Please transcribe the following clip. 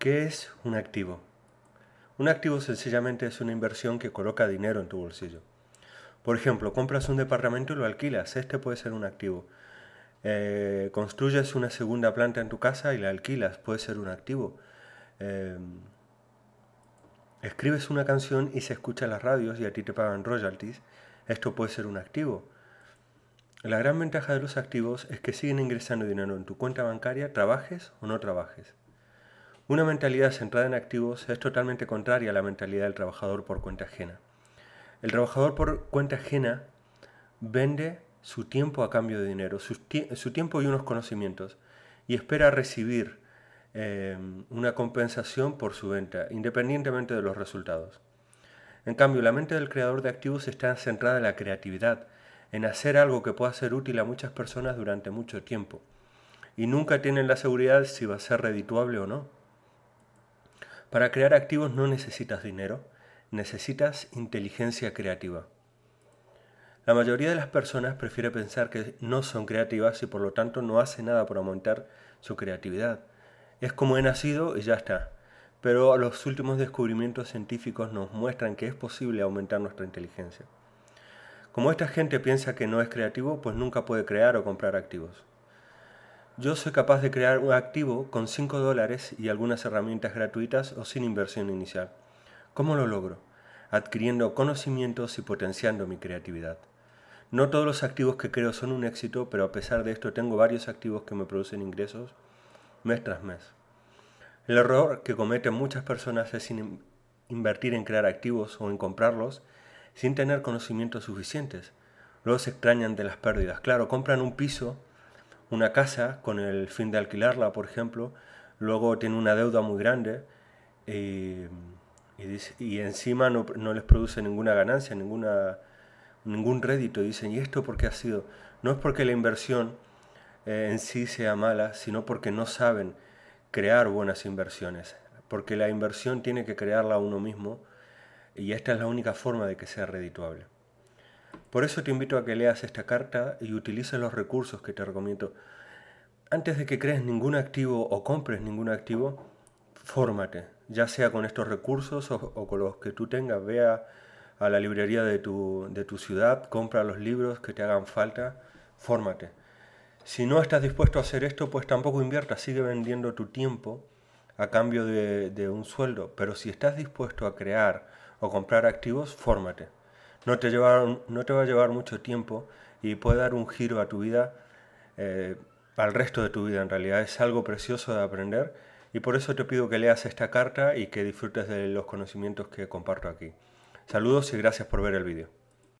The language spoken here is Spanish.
¿Qué es un activo? Un activo sencillamente es una inversión que coloca dinero en tu bolsillo. Por ejemplo, compras un departamento y lo alquilas. Este puede ser un activo. Eh, construyes una segunda planta en tu casa y la alquilas. Puede ser un activo. Eh, escribes una canción y se escucha en las radios y a ti te pagan royalties. Esto puede ser un activo. La gran ventaja de los activos es que siguen ingresando dinero en tu cuenta bancaria, trabajes o no trabajes. Una mentalidad centrada en activos es totalmente contraria a la mentalidad del trabajador por cuenta ajena. El trabajador por cuenta ajena vende su tiempo a cambio de dinero, su, tiempo y unos conocimientos, y espera recibir eh, una compensación por su venta, independientemente de los resultados. En cambio, la mente del creador de activos está centrada en la creatividad, en hacer algo que pueda ser útil a muchas personas durante mucho tiempo, y nunca tienen la seguridad si va a ser redituable o no. Para crear activos no necesitas dinero, necesitas inteligencia creativa. La mayoría de las personas prefiere pensar que no son creativas y por lo tanto no hace nada por aumentar su creatividad. Es como he nacido y ya está. Pero los últimos descubrimientos científicos nos muestran que es posible aumentar nuestra inteligencia. Como esta gente piensa que no es creativo, pues nunca puede crear o comprar activos. Yo soy capaz de crear un activo con 5 dólares y algunas herramientas gratuitas o sin inversión inicial. ¿Cómo lo logro? Adquiriendo conocimientos y potenciando mi creatividad. No todos los activos que creo son un éxito, pero a pesar de esto tengo varios activos que me producen ingresos mes tras mes. El error que cometen muchas personas es invertir en crear activos o en comprarlos sin tener conocimientos suficientes. Luego se extrañan de las pérdidas. Claro, compran un piso una casa con el fin de alquilarla, por ejemplo, luego tiene una deuda muy grande eh, y, encima no, les produce ninguna ganancia, ninguna, ningún rédito. Dicen, ¿y esto por qué ha sido? No es porque la inversión eh, en sí sea mala, sino porque no saben crear buenas inversiones, porque la inversión tiene que crearla uno mismo y esta es la única forma de que sea redituable. Por eso te invito a que leas esta carta y utilices los recursos que te recomiendo. Antes de que crees ningún activo o compres ningún activo, fórmate, ya sea con estos recursos o, con los que tú tengas. Vea a la librería de tu, de tu ciudad, compra los libros que te hagan falta, fórmate. Si no estás dispuesto a hacer esto, pues tampoco inviertas, sigue vendiendo tu tiempo a cambio de, de un sueldo. Pero si estás dispuesto a crear o comprar activos, fórmate no te, no te va a llevar mucho tiempo y puede dar un giro a tu vida, eh, al resto de tu vida en realidad. Es algo precioso de aprender y por eso te pido que leas esta carta y que disfrutes de los conocimientos que comparto aquí. Saludos y gracias por ver el vídeo.